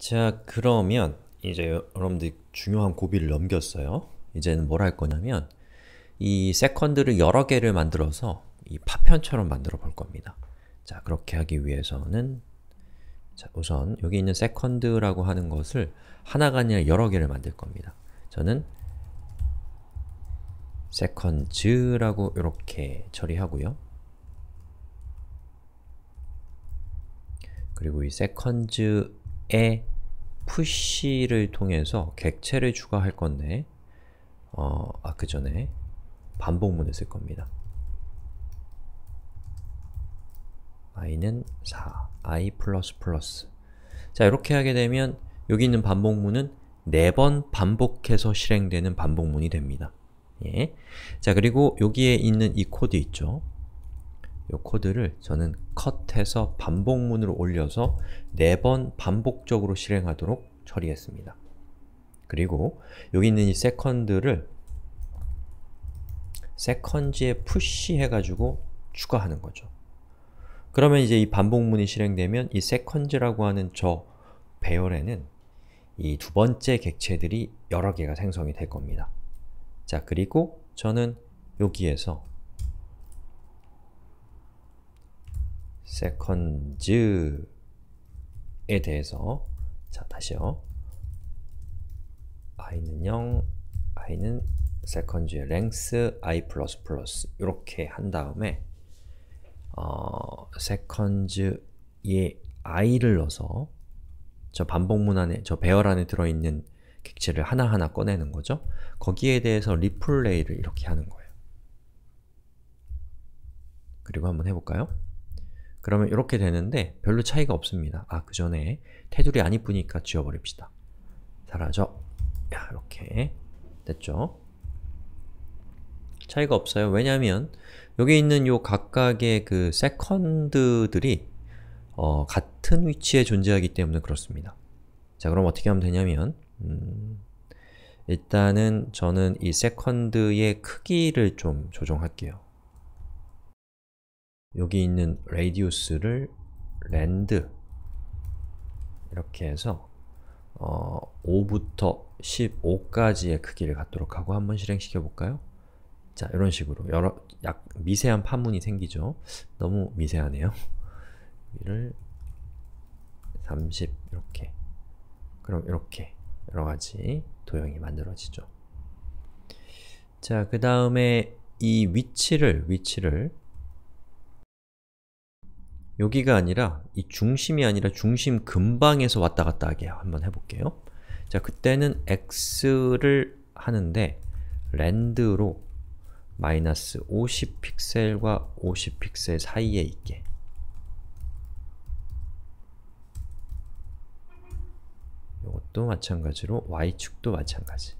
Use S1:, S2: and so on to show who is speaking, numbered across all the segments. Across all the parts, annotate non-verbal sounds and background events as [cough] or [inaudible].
S1: 자, 그러면 이제 여러분들 중요한 고비를 넘겼어요. 이제는 뭘 할 거냐면 이 세컨드를 여러 개를 만들어서 이 파편처럼 만들어 볼 겁니다. 자, 그렇게 하기 위해서는 자, 우선 여기 있는 세컨드라고 하는 것을 하나가 아니라 여러 개를 만들 겁니다. 저는 seconds라고 이렇게 처리하고요. 그리고 이 seconds의 푸시를 통해서 객체를 추가할 건데 어, 아, 그 전에 반복문을 쓸 겁니다. i는 4, i++ 자, 이렇게 하게 되면 여기 있는 반복문은 4번 반복해서 실행되는 반복문이 됩니다. 예. 자, 그리고 여기에 있는 이 코드 있죠? 이 코드를 저는 컷해서 반복문으로 올려서 4번 반복적으로 실행하도록 처리했습니다. 그리고 여기 있는 이 세컨드를 세컨드에 푸시 해가지고 추가하는 거죠. 그러면 이제 이 반복문이 실행되면 이 세컨즈라고 하는 저 배열에는 이 두 번째 객체들이 여러 개가 생성이 될 겁니다. 자, 그리고 저는 여기에서 s e c 에 대해서 자 다시요. i는 0, i는 s e c 의 l e i++ 이렇게 한 다음에 어, s e c o i를 넣어서 저 반복문 안에, 저 배열 안에 들어있는 객체를 하나하나 꺼내는 거죠. 거기에 대해서 리플레이를 이렇게 하는 거예요. 그리고 한번 해볼까요? 그러면 이렇게 되는데 별로 차이가 없습니다. 아, 그 전에 테두리 안 이쁘니까 지워버립시다. 사라져. 야, 이렇게 됐죠? 차이가 없어요. 왜냐면 여기 있는 요 각각의 그 세컨드들이 어, 같은 위치에 존재하기 때문에 그렇습니다. 자, 그럼 어떻게 하면 되냐면 음, 일단은 저는 이 세컨드의 크기를 좀 조정할게요. 여기 있는 radius를 land 이렇게 해서 어, 5부터 15까지의 크기를 갖도록 하고 한번 실행시켜 볼까요? 자, 이런 식으로 여러 약 미세한 파문이 생기죠. 너무 미세하네요. [laughs] 위를 30 이렇게 그럼 이렇게 여러 가지 도형이 만들어지죠. 자, 그 다음에 이 위치를 위치를 여기가 아니라 이 중심이 아니라 중심 근방에서 왔다 갔다 하게 한번 해볼게요. 자, 그때는 x를 하는데 랜드로 마이너스 50픽셀과 50픽셀 사이에 있게 이것도 마찬가지로 y축도 마찬가지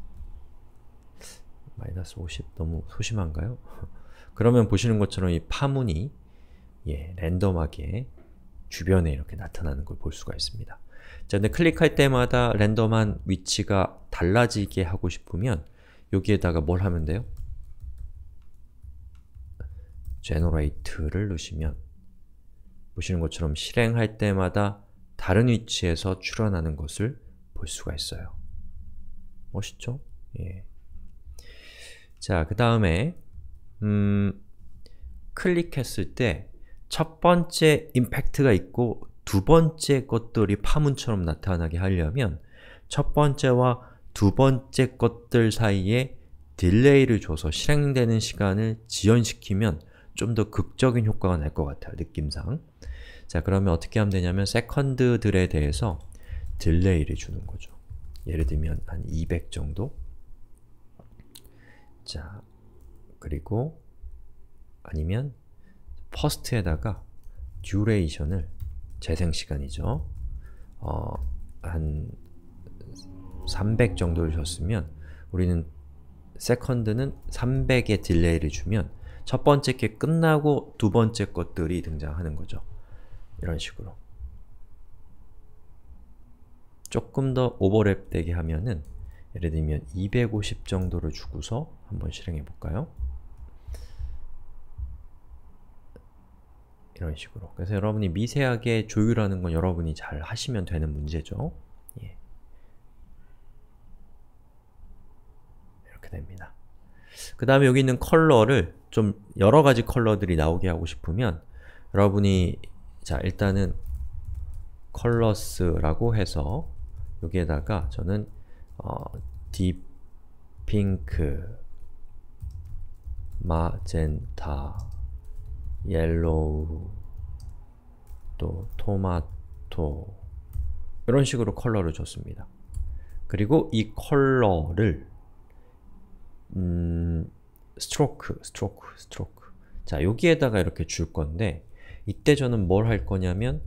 S1: 마이너스 50 너무 소심한가요? [laughs] 그러면 보시는 것처럼 이 파문이 예, 랜덤하게 주변에 이렇게 나타나는 걸 볼 수가 있습니다. 자, 근데 클릭할 때마다 랜덤한 위치가 달라지게 하고 싶으면 여기에다가 뭘 하면 돼요? generate를 누르시면 보시는 것처럼 실행할 때마다 다른 위치에서 출현하는 것을 볼 수가 있어요. 멋있죠? 예. 자, 그 다음에 음, 클릭했을 때첫 번째 임팩트가 있고 두 번째 것들이 파문처럼 나타나게 하려면 첫 번째와 두 번째 것들 사이에 딜레이를 줘서 실행되는 시간을 지연시키면 좀 더 극적인 효과가 날 것 같아요, 느낌상. 자, 그러면 어떻게 하면 되냐면 세컨드들에 대해서 딜레이를 주는 거죠. 예를 들면 한 200 정도? 자, 그리고 아니면 퍼스트에다가 d u r a t i o n 을 재생시간이죠. 어, 한 300 정도를 줬으면 우리는 세컨드는 300의 딜레이를 주면 첫 번째 게 끝나고 두 번째 것들이 등장하는 거죠. 이런 식으로. 조금 더 오버랩 되게 하면은 예를 들면 250 정도를 주고서 한번 실행해 볼까요? 이런 식으로 그래서 여러분이 미세하게 조율하는 건 여러분이 잘 하시면 되는 문제죠 예. 이렇게 됩니다 그 다음에 여기 있는 컬러를 좀 여러가지 컬러들이 나오게 하고 싶으면 여러분이 자 일단은 컬러스라고 해서 여기에다가 저는 어, 딥핑크 마젠타 옐로우 또 토마토 이런 식으로 컬러를 줬습니다. 그리고 이 컬러를 음, 스트로크, 스트로크, 스트로크 자 여기에다가 이렇게 줄 건데 이때 저는 뭘 할 거냐면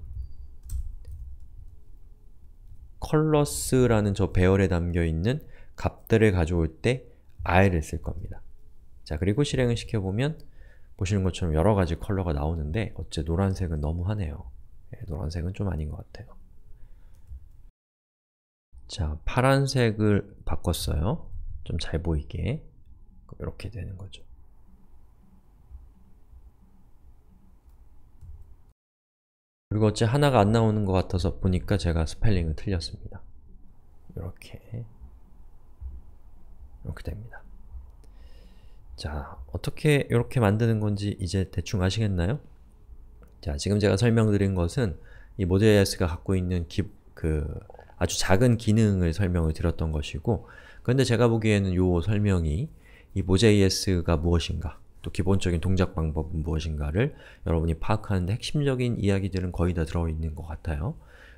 S1: 컬러스라는 저 배열에 담겨있는 값들을 가져올 때 i를 쓸 겁니다. 자 그리고 실행을 시켜보면 보시는 것처럼 여러 가지 컬러가 나오는데 어째 노란색은 너무하네요. 네, 노란색은 좀 아닌 것 같아요. 자, 파란색을 바꿨어요. 좀 잘 보이게. 이렇게 되는 거죠. 그리고 어째 하나가 안 나오는 것 같아서 보니까 제가 스펠링을 틀렸습니다. 이렇게 이렇게 됩니다. 자, 어떻게 이렇게 만드는 건지 이제 대충 아시겠나요? 자, 지금 제가 설명드린 것은 이 n o j s 가 갖고 있는 기, 그 아주 작은 기능을 설명을 드렸던 것이고 그런데 제가 보기에는 요 설명이 이 n o j s 가 무엇인가 또 기본적인 동작 방법은 무엇인가를 여러분이 파악하는데 핵심적인 이야기들은 거의 다 들어있는 것 같아요.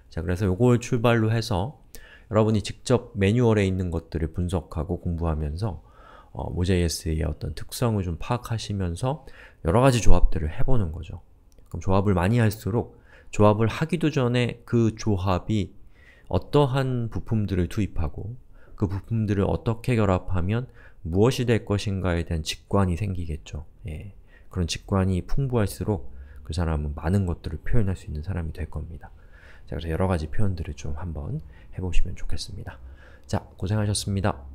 S1: 자, 그래서 요걸 출발로 해서 여러분이 직접 매뉴얼에 있는 것들을 분석하고 공부하면서 어, 모제이스의 어떤 특성을 좀 파악하시면서 여러 가지 조합들을 해보는 거죠. 그럼 조합을 많이 할수록 조합을 하기도 전에 그 조합이 어떠한 부품들을 투입하고 그 부품들을 어떻게 결합하면 무엇이 될 것인가에 대한 직관이 생기겠죠. 예. 그런 직관이 풍부할수록 그 사람은 많은 것들을 표현할 수 있는 사람이 될 겁니다. 자, 그래서 여러 가지 표현들을 좀 한번 해보시면 좋겠습니다. 자, 고생하셨습니다.